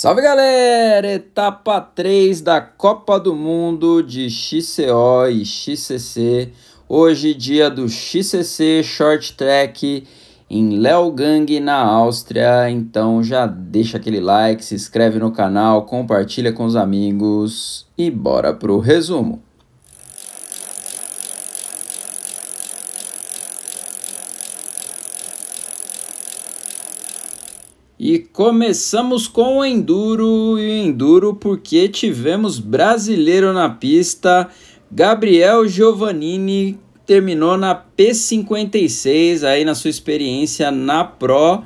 Salve galera! Etapa 3 da Copa do Mundo de XCO e XCC. Hoje, dia do XCC Short Track em Leogang, na Áustria. Então já deixa aquele like, se inscreve no canal, compartilha com os amigos e bora pro resumo. E começamos com o Enduro, e o Enduro porque tivemos brasileiro na pista, Gabriel Giovannini terminou na P56, aí na sua experiência na Pro.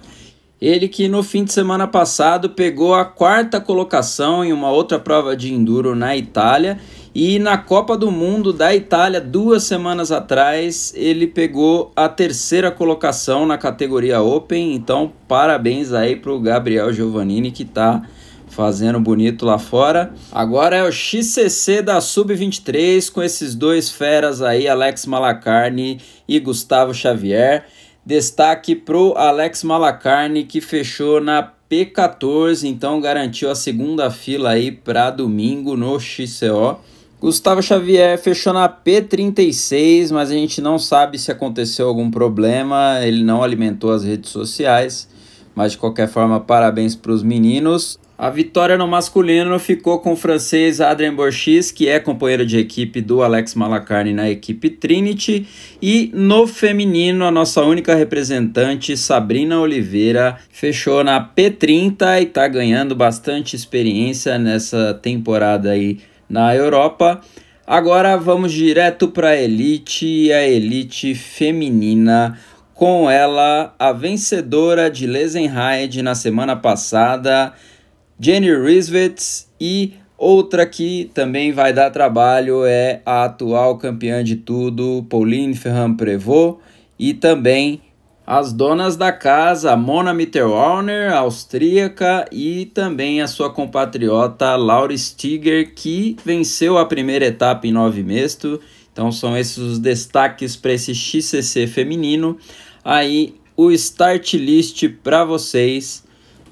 Ele que no fim de semana passado pegou a quarta colocação em uma outra prova de enduro na Itália e na Copa do Mundo da Itália, duas semanas atrás, ele pegou a terceira colocação na categoria Open. Então, parabéns aí para o Gabriel Giovannini que está fazendo bonito lá fora. Agora é o XCC da Sub-23 com esses dois feras aí, Alex Malacarne e Gustavo Xavier. Destaque pro Alex Malacarne que fechou na P14, então garantiu a segunda fila aí para domingo no XCO. Gustavo Xavier fechou na P36, mas a gente não sabe se aconteceu algum problema, ele não alimentou as redes sociais, mas de qualquer forma, parabéns para os meninos. A vitória no masculino ficou com o francês Adrien Borchis, que é companheiro de equipe do Alex Malacarne na equipe Trinity, e no feminino, a nossa única representante, Sabrina Oliveira, fechou na P30 e está ganhando bastante experiência nessa temporada aí na Europa. Agora vamos direto para a elite e a elite feminina. Com ela, a vencedora de Lesenheide na semana passada, Jenny Risvitz, e outra que também vai dar trabalho é a atual campeã de tudo, Pauline Ferrand-Prevot, e também as donas da casa, Mona Mitterwarner, austríaca, e também a sua compatriota Laura Stiger, que venceu a primeira etapa em nove Então são esses os destaques para esse XCC feminino. Aí o start list para vocês.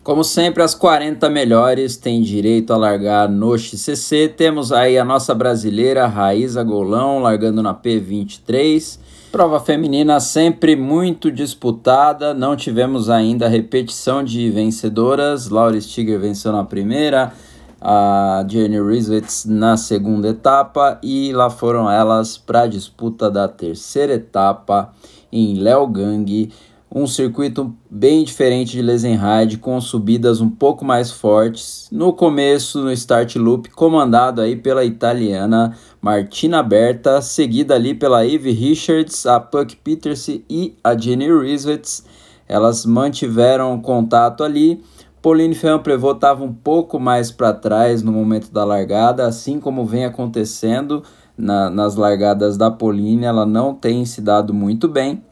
Como sempre, as 40 melhores têm direito a largar no XCC. Temos aí a nossa brasileira Raíza Golão largando na P23. Prova feminina sempre muito disputada, não tivemos ainda repetição de vencedoras. Laura Stiger venceu na primeira, a Jenny Rizwitz na segunda etapa e lá foram elas para a disputa da terceira etapa em Leogang um circuito bem diferente de Lesenheide, com subidas um pouco mais fortes. No começo, no start loop, comandado aí pela italiana Martina Berta, seguida ali pela Eve Richards, a Puck Peters e a Jenny Risvets. Elas mantiveram contato ali. Pauline Ferrand-Prevot estava um pouco mais para trás no momento da largada, assim como vem acontecendo na, nas largadas da Pauline, ela não tem se dado muito bem.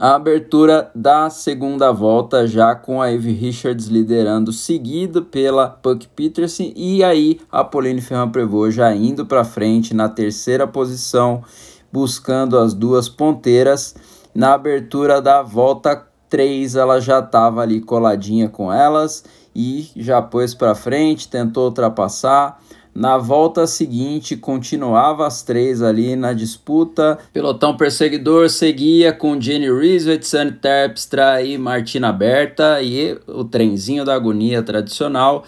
A abertura da segunda volta já com a Eve Richards liderando, seguido pela Puck Peterson e aí a Pauline Ferrand-Prevot já indo para frente na terceira posição, buscando as duas ponteiras. Na abertura da volta 3, ela já estava ali coladinha com elas e já pôs para frente, tentou ultrapassar. Na volta seguinte, continuava as três ali na disputa. Pelotão perseguidor seguia com Jenny Risvet, Sunny Terpstra e Martina Berta. E o trenzinho da agonia tradicional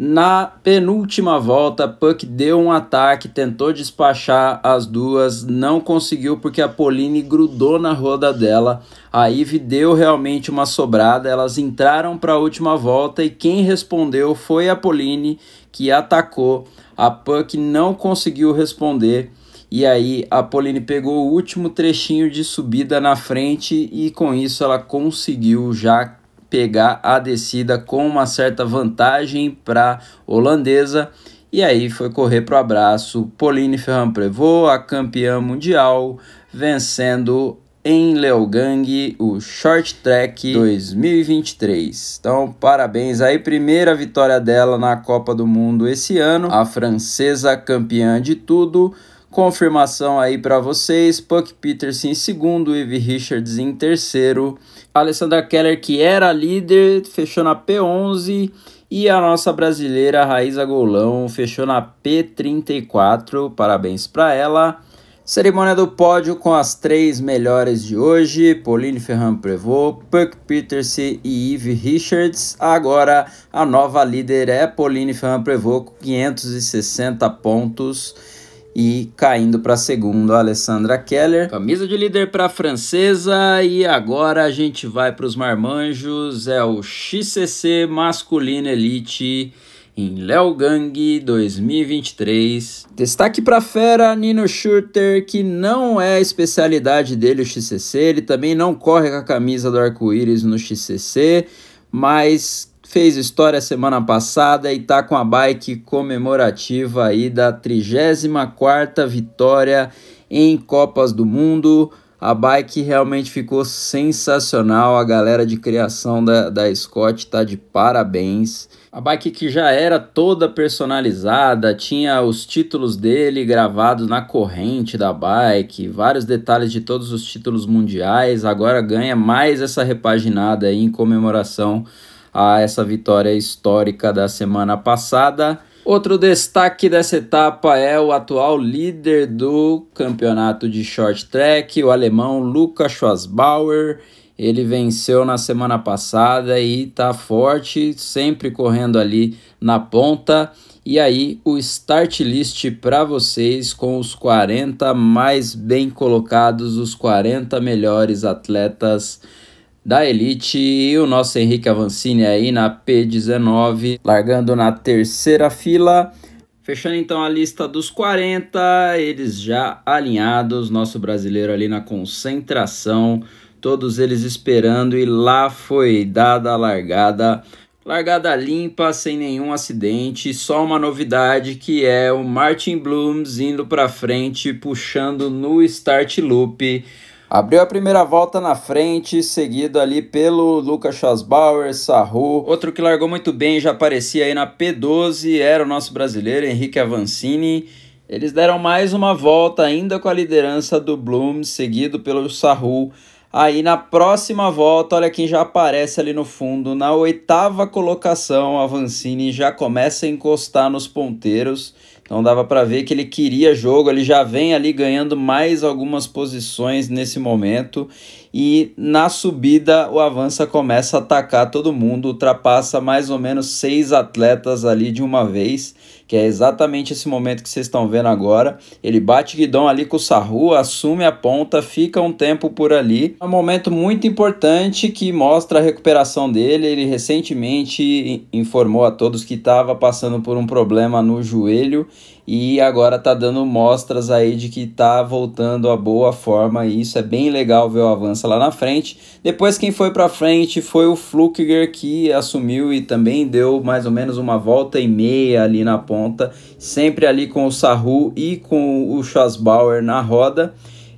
na penúltima volta, Puck deu um ataque, tentou despachar as duas, não conseguiu porque a Pauline grudou na roda dela. A Ive deu realmente uma sobrada, elas entraram para a última volta e quem respondeu foi a Pauline, que atacou. A Puck não conseguiu responder. E aí a Pauline pegou o último trechinho de subida na frente e com isso ela conseguiu já pegar a descida com uma certa vantagem para holandesa. E aí foi correr para o abraço. Pauline Ferrand Prevot, a campeã mundial, vencendo em Leogang o Short Track 2023. Então, parabéns aí, primeira vitória dela na Copa do Mundo esse ano. A francesa campeã de tudo Confirmação aí para vocês: Puck Peterson em segundo, Eve Richards em terceiro, Alessandra Keller, que era líder, fechou na P11. E a nossa brasileira Raíza Golão fechou na P34. Parabéns para ela. Cerimônia do pódio com as três melhores de hoje: Pauline Ferran Prevot, Puck Peterson e Eve Richards. Agora a nova líder é Pauline Ferran Prevot com 560 pontos. E caindo para segundo, a Alessandra Keller. Camisa de líder para a francesa. E agora a gente vai para os marmanjos. É o XCC Masculino Elite em Léo Gang 2023. Destaque para fera Nino Schurter, que não é a especialidade dele o XCC, ele também não corre com a camisa do arco-íris no XCC, mas fez história semana passada e tá com a bike comemorativa aí da 34ª vitória em Copas do Mundo. A bike realmente ficou sensacional, a galera de criação da, da Scott tá de parabéns. A bike que já era toda personalizada, tinha os títulos dele gravados na corrente da bike, vários detalhes de todos os títulos mundiais, agora ganha mais essa repaginada aí em comemoração a essa vitória histórica da semana passada. Outro destaque dessa etapa é o atual líder do campeonato de short track, o alemão Lucas Schwasbauer. Ele venceu na semana passada e está forte, sempre correndo ali na ponta. E aí, o start list para vocês com os 40 mais bem colocados, os 40 melhores atletas da elite e o nosso Henrique Avancini aí na P19, largando na terceira fila. Fechando então a lista dos 40, eles já alinhados, nosso brasileiro ali na concentração, todos eles esperando e lá foi dada a largada. Largada limpa, sem nenhum acidente, só uma novidade que é o Martin Blooms indo para frente, puxando no start loop Abriu a primeira volta na frente, seguido ali pelo Lucas Schausbauer, Sarru. Outro que largou muito bem, já aparecia aí na P12, era o nosso brasileiro Henrique Avancini. Eles deram mais uma volta, ainda com a liderança do Bloom, seguido pelo Sarru. Aí na próxima volta, olha quem já aparece ali no fundo, na oitava colocação, Avancini já começa a encostar nos ponteiros. Então dava para ver que ele queria jogo, ele já vem ali ganhando mais algumas posições nesse momento e na subida o Avança começa a atacar todo mundo, ultrapassa mais ou menos seis atletas ali de uma vez, que é exatamente esse momento que vocês estão vendo agora. Ele bate guidão ali com o Sarru, assume a ponta, fica um tempo por ali. É um momento muito importante que mostra a recuperação dele. Ele recentemente informou a todos que estava passando por um problema no joelho e agora tá dando mostras aí de que tá voltando a boa forma e isso é bem legal ver o avanço lá na frente. Depois quem foi para frente foi o Flukiger que assumiu e também deu mais ou menos uma volta e meia ali na ponta, sempre ali com o Saru e com o Schasbauer na roda.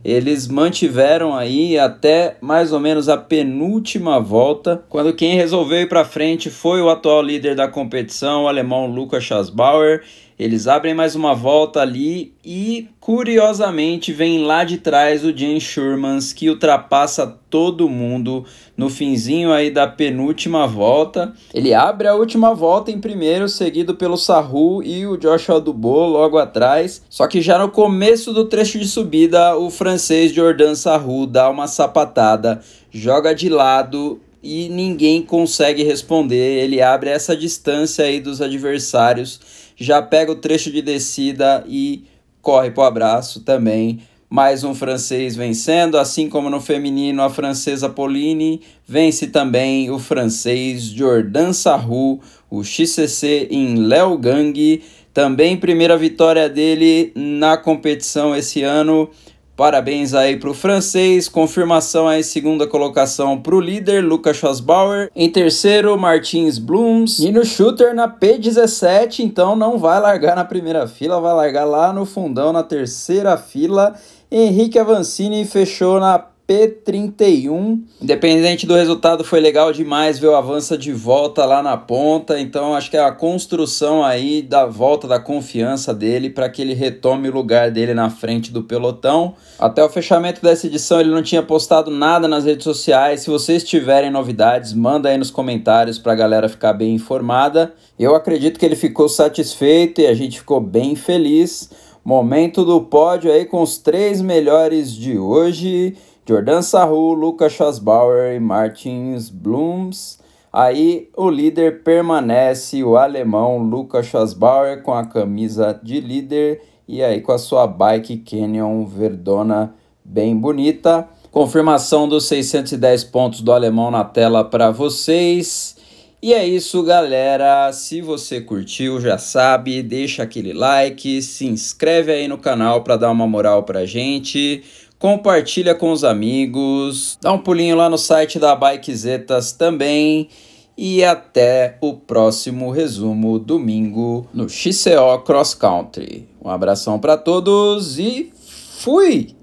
Eles mantiveram aí até mais ou menos a penúltima volta, quando quem resolveu ir para frente foi o atual líder da competição, o alemão Lucas Schasbauer. Eles abrem mais uma volta ali e, curiosamente, vem lá de trás o Jan Schurmans, que ultrapassa todo mundo no finzinho aí da penúltima volta. Ele abre a última volta em primeiro, seguido pelo Sahu e o Joshua Dubô logo atrás. Só que já no começo do trecho de subida, o francês Jordan Sahu dá uma sapatada, joga de lado e ninguém consegue responder. Ele abre essa distância aí dos adversários já pega o trecho de descida e corre para o abraço também. Mais um francês vencendo, assim como no feminino, a francesa Pauline vence também o francês Jordan Sarru, o XCC em Leogang. Também primeira vitória dele na competição esse ano Parabéns aí pro francês, confirmação aí, segunda colocação pro líder, Lucas Schossbauer. Em terceiro, Martins Blooms. E no shooter na P17, então não vai largar na primeira fila, vai largar lá no fundão, na terceira fila. Henrique Avancini fechou na P31. Independente do resultado, foi legal demais ver o avança de volta lá na ponta. Então, acho que é a construção aí da volta da confiança dele para que ele retome o lugar dele na frente do pelotão. Até o fechamento dessa edição, ele não tinha postado nada nas redes sociais. Se vocês tiverem novidades, manda aí nos comentários para a galera ficar bem informada. Eu acredito que ele ficou satisfeito e a gente ficou bem feliz. Momento do pódio aí com os três melhores de hoje. Jordan Sarru, Lucas Schossbauer e Martins Blooms. Aí o líder permanece o alemão Lucas Schossbauer com a camisa de líder e aí com a sua bike Canyon Verdona bem bonita. Confirmação dos 610 pontos do alemão na tela para vocês. E é isso, galera. Se você curtiu, já sabe, deixa aquele like, se inscreve aí no canal para dar uma moral para gente compartilha com os amigos, dá um pulinho lá no site da Bikezetas também e até o próximo resumo domingo no XCO Cross Country. Um abração para todos e fui!